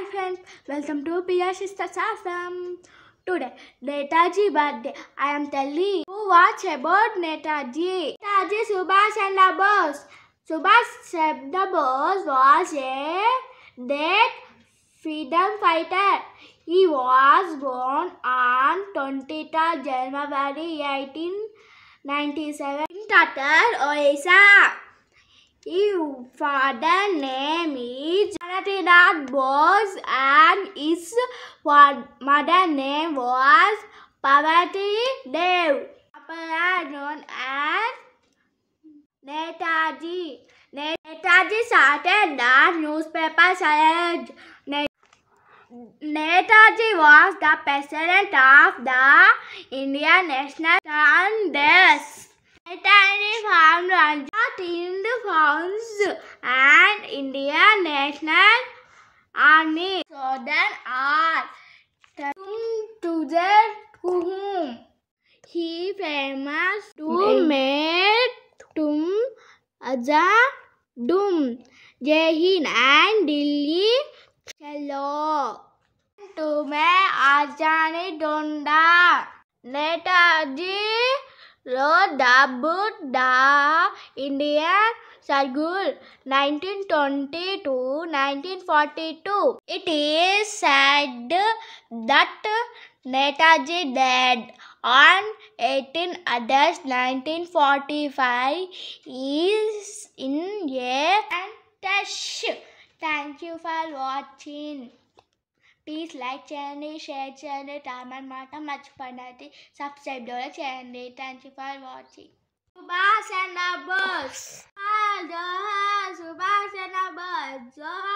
Hi friends, welcome to Priya Sisters Assam. Today, Netaji birthday. I am telling you watch about Netaji. Netaji Subhash Chandra Bose. Subhash Chandra Bose was a dead freedom fighter. He was born on 20th January 1897 in Tatar, Odisha. His father name is Janatinath Bose and his mother name was Parvati Dev, popularly known as Netaji. Netaji started the newspaper challenge. Netaji was the president of the Indian National Congress. Netaji from Ranjat announced an India National Army. Southern are to the to whom he famous to make tum aja dum Jai Hind and Delhi Chalo. तुम्हें आजाने डोंडा Netaji Lord Dawood Da Indian Circle 1920 1942. It is said that Netaji died on 18 August 1945 is in a and Thank you for watching. Please like చేయండి share చేయండి time అనమాట మర్చిపోండి అయితే subscribe కూడా చేయండి thank you for watching Subhash and బస్ జోహార్ Subhash and బస్ జోహార్